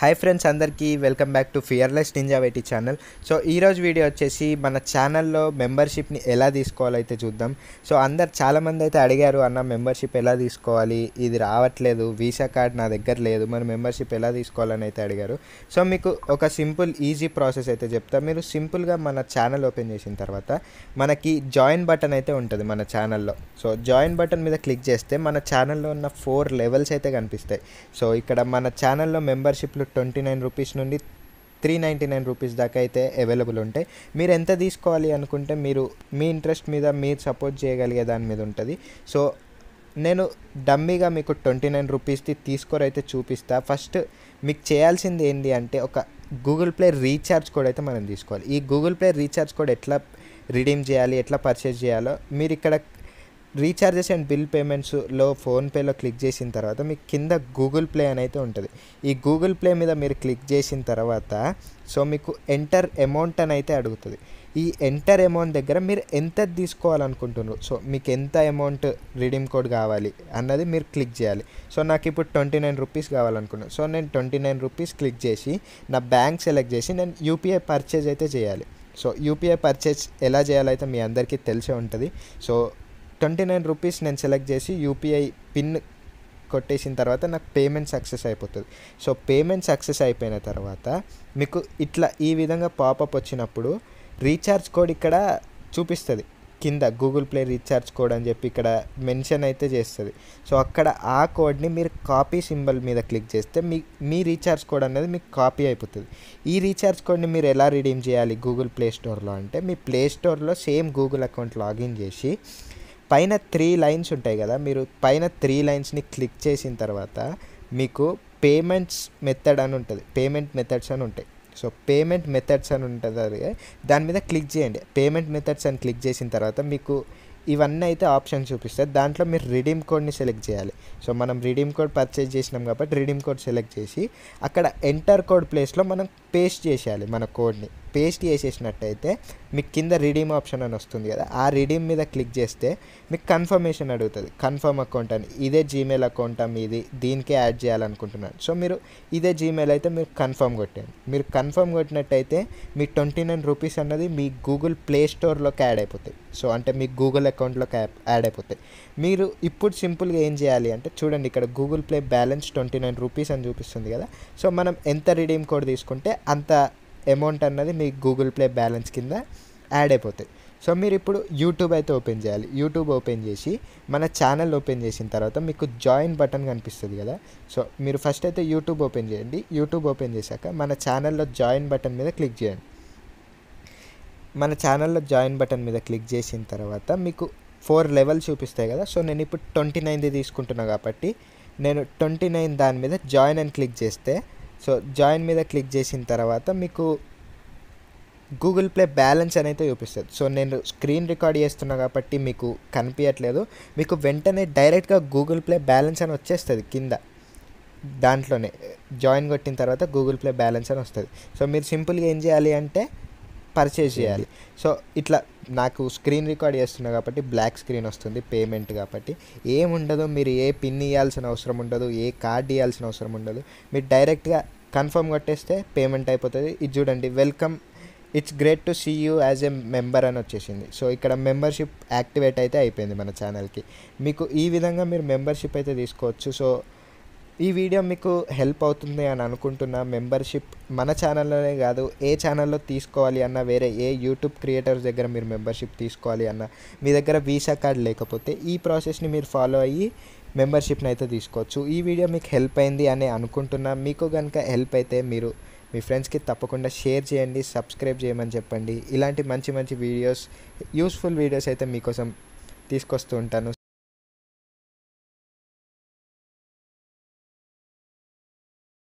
hi friends అందరికీ welcome back to fearless ninja వెయిటీ channel so ఈరోజు వీడియో వచ్చేసి మన ఛానల్లో మెంబర్షిప్ని ఎలా తీసుకోవాలైతే చూద్దాం సో అందరు చాలామంది అయితే అడిగారు అన్న మెంబర్షిప్ ఎలా తీసుకోవాలి ఇది రావట్లేదు వీసా కార్డ్ నా దగ్గర లేదు మన మెంబర్షిప్ ఎలా తీసుకోవాలని అయితే అడిగారు సో మీకు ఒక సింపుల్ ఈజీ ప్రాసెస్ అయితే చెప్తా మీరు సింపుల్గా మన ఛానల్ ఓపెన్ చేసిన తర్వాత మనకి జాయిన్ బటన్ అయితే ఉంటుంది మన ఛానల్లో సో జాయిన్ బటన్ మీద క్లిక్ చేస్తే మన ఛానల్లో ఉన్న ఫోర్ లెవెల్స్ అయితే కనిపిస్తాయి సో ఇక్కడ మన ఛానల్లో మెంబర్షిప్లు ట్వంటీ నైన్ రూపీస్ నుండి త్రీ నైంటీ నైన్ రూపీస్ దాకా అయితే అవైలబుల్ ఉంటాయి మీరు ఎంత తీసుకోవాలి అనుకుంటే మీరు మీ ఇంట్రెస్ట్ మీద మీరు సపోర్ట్ చేయగలిగే దాని మీద ఉంటుంది సో నేను డమ్మీగా మీకు ట్వంటీ నైన్ రూపీస్ది తీసుకొని అయితే చూపిస్తా ఫస్ట్ మీకు చేయాల్సింది ఏంటి అంటే ఒక గూగుల్ ప్లే రీఛార్జ్ కోడ్ అయితే మనం తీసుకోవాలి ఈ గూగుల్ ప్లే రీఛార్జ్ కోడ్ ఎట్లా రిడీమ్ చేయాలి ఎట్లా పర్చేజ్ చేయాలో మీరు ఇక్కడ రీఛార్జెస్ అండ్ బిల్ పేమెంట్స్లో ఫోన్పేలో క్లిక్ చేసిన తర్వాత మీకు కింద గూగుల్ ప్లే అని అయితే ఉంటుంది ఈ గూగుల్ ప్లే మీద మీరు క్లిక్ చేసిన తర్వాత సో మీకు ఎంటర్ అమౌంట్ అని అయితే అడుగుతుంది ఈ ఎంటర్ అమౌంట్ దగ్గర మీరు ఎంత తీసుకోవాలనుకుంటున్నారు సో మీకు ఎంత అమౌంట్ రిడీమ్ కోడ్ కావాలి అన్నది మీరు క్లిక్ చేయాలి సో నాకు ఇప్పుడు ట్వంటీ నైన్ రూపీస్ కావాలనుకున్నాను సో నేను ట్వంటీ నైన్ రూపీస్ క్లిక్ చేసి నా బ్యాంక్ సెలెక్ట్ చేసి నేను యూపీఐ పర్చేజ్ అయితే చేయాలి సో యూపీఐ పర్చేజ్ ఎలా చేయాలైతే మీ అందరికీ తెలిసే ఉంటుంది సో ట్వంటీ నైన్ రూపీస్ నేను సెలెక్ట్ చేసి యూపీఐ పిన్ కొట్టేసిన తర్వాత నాకు పేమెంట్ సక్సెస్ అయిపోతుంది సో పేమెంట్ సక్సెస్ అయిపోయిన తర్వాత మీకు ఇట్లా ఈ విధంగా పాపప్ వచ్చినప్పుడు రీఛార్జ్ కోడ్ ఇక్కడ చూపిస్తుంది కింద గూగుల్ ప్లే రీఛార్జ్ కోడ్ అని చెప్పి ఇక్కడ మెన్షన్ అయితే చేస్తుంది సో అక్కడ ఆ కోడ్ని మీరు కాపీ సింబల్ మీద క్లిక్ చేస్తే మీ మీ రీఛార్జ్ కోడ్ అనేది మీకు కాపీ అయిపోతుంది ఈ రీఛార్జ్ కోడ్ని మీరు ఎలా రిడీమ్ చేయాలి గూగుల్ ప్లే స్టోర్లో అంటే మీ ప్లే స్టోర్లో సేమ్ గూగుల్ అకౌంట్ లాగిన్ చేసి పైన త్రీ లైన్స్ ఉంటాయి కదా మీరు పైన త్రీ లైన్స్ని క్లిక్ చేసిన తర్వాత మీకు పేమెంట్స్ మెథడ్ అని ఉంటుంది పేమెంట్ మెథడ్స్ అని ఉంటాయి సో పేమెంట్ మెథడ్స్ అని ఉంటుంది అది దాని మీద క్లిక్ చేయండి పేమెంట్ మెథడ్స్ అని క్లిక్ చేసిన తర్వాత మీకు ఇవన్నీ అయితే ఆప్షన్ చూపిస్తాయి దాంట్లో మీరు రిడీమ్ కోడ్ని సెలెక్ట్ చేయాలి సో మనం రిడీమ్ కోడ్ పర్చేజ్ చేసినాం కాబట్టి రిడీమ్ కోడ్ సెలెక్ట్ చేసి అక్కడ ఎంటర్ కోడ్ ప్లేస్లో మనం పేస్ట్ చేసేయాలి మన కోడ్ని పేస్ట్ చేసేసినట్టయితే మీకు కింద రిడీమ్ ఆప్షన్ అని వస్తుంది కదా ఆ రిడీమ్ మీద క్లిక్ చేస్తే మీకు కన్ఫర్మేషన్ అడుగుతుంది కన్ఫర్మ్ అకౌంట్ అని ఇదే జీమెయిల్ అకౌంట్ మీది దీనికే యాడ్ చేయాలనుకుంటున్నాను సో మీరు ఇదే జీమెయిల్ అయితే మీరు కన్ఫర్మ్ కొట్టండి మీరు కన్ఫర్మ్ కొట్టినట్టయితే మీ ట్వంటీ నైన్ రూపీస్ అన్నది మీ గూగుల్ ప్లే స్టోర్లోకి యాడ్ అయిపోతాయి సో అంటే మీ గూగుల్ అకౌంట్లోకి యాడ్ అయిపోతాయి మీరు ఇప్పుడు సింపుల్గా ఏం చేయాలి అంటే చూడండి ఇక్కడ Google play balance twenty nine rupees అని చూపిస్తుంది కదా సో మనం ఎంత రిడీమ్ కోడ్ తీసుకుంటే అంత అమౌంట్ అన్నది మీ గూగుల్ ప్లే బ్యాలెన్స్ కింద యాడ్ అయిపోతుంది సో మీరు ఇప్పుడు యూట్యూబ్ అయితే ఓపెన్ చేయాలి యూట్యూబ్ ఓపెన్ చేసి మన ఛానల్ ఓపెన్ చేసిన తర్వాత మీకు జాయిన్ బటన్ కనిపిస్తుంది కదా సో మీరు ఫస్ట్ అయితే యూట్యూబ్ ఓపెన్ చేయండి యూట్యూబ్ ఓపెన్ చేశాక మన ఛానల్లో జాయిన్ బటన్ మీద క్లిక్ చేయండి మన ఛానల్లో జాయిన్ బటన్ మీద క్లిక్ చేసిన తర్వాత మీకు ఫోర్ లెవెల్స్ చూపిస్తాయి కదా సో నేను ఇప్పుడు ట్వంటీ నైన్ది తీసుకుంటున్నాను కాబట్టి నేను ట్వంటీ నైన్ దాని మీద జాయిన్ అని క్లిక్ చేస్తే సో జాయిన్ మీద క్లిక్ చేసిన తర్వాత మీకు గూగుల్ ప్లే బ్యాలెన్స్ అనేది చూపిస్తుంది సో నేను స్క్రీన్ రికార్డ్ చేస్తున్నా కాబట్టి మీకు కనిపించట్లేదు మీకు వెంటనే డైరెక్ట్గా గూగుల్ ప్లే బ్యాలెన్స్ అని వచ్చేస్తుంది కింద దాంట్లోనే జాయిన్ కొట్టిన తర్వాత గూగుల్ ప్లే బ్యాలెన్స్ అని వస్తుంది సో మీరు సింపుల్గా ఏం చేయాలి అంటే పర్చేజ్ చేయాలి సో ఇట్లా నాకు స్క్రీన్ రికార్డ్ చేస్తున్నా కాబట్టి బ్లాక్ స్క్రీన్ వస్తుంది పేమెంట్ కాబట్టి ఏముండదు మీరు ఏ పిన్ ఇవ్వాల్సిన అవసరం ఉండదు ఏ కార్డ్ ఇవ్వాల్సిన అవసరం ఉండదు మీరు డైరెక్ట్గా కన్ఫర్మ్ కొట్టేస్తే పేమెంట్ అయిపోతుంది ఇది చూడండి welcome it's great to see you as a member అని వచ్చేసింది సో ఇక్కడ మెంబర్షిప్ యాక్టివేట్ అయితే అయిపోయింది మన ఛానల్కి మీకు ఈ విధంగా మీరు మెంబర్షిప్ అయితే తీసుకోవచ్చు సో ఈ వీడియో మీకు హెల్ప్ అవుతుంది అని అనుకుంటున్నా మెంబర్షిప్ మన ఛానల్లోనే కాదు ఏ ఛానల్లో తీసుకోవాలి అన్న వేరే ఏ యూట్యూబ్ క్రియేటర్స్ దగ్గర మీరు మెంబర్షిప్ తీసుకోవాలి అన్న మీ దగ్గర వీసా కార్డ్ లేకపోతే ఈ ప్రాసెస్ని మీరు ఫాలో అయ్యి మెంబర్షిప్ని అయితే తీసుకోవచ్చు ఈ వీడియో మీకు హెల్ప్ అయింది అని అనుకుంటున్నా మీకు కనుక హెల్ప్ అయితే మీరు మీ ఫ్రెండ్స్కి తప్పకుండా షేర్ చేయండి సబ్స్క్రైబ్ చేయమని చెప్పండి ఇలాంటి మంచి మంచి వీడియోస్ యూస్ఫుల్ వీడియోస్ అయితే మీకోసం తీసుకొస్తూ ఉంటాను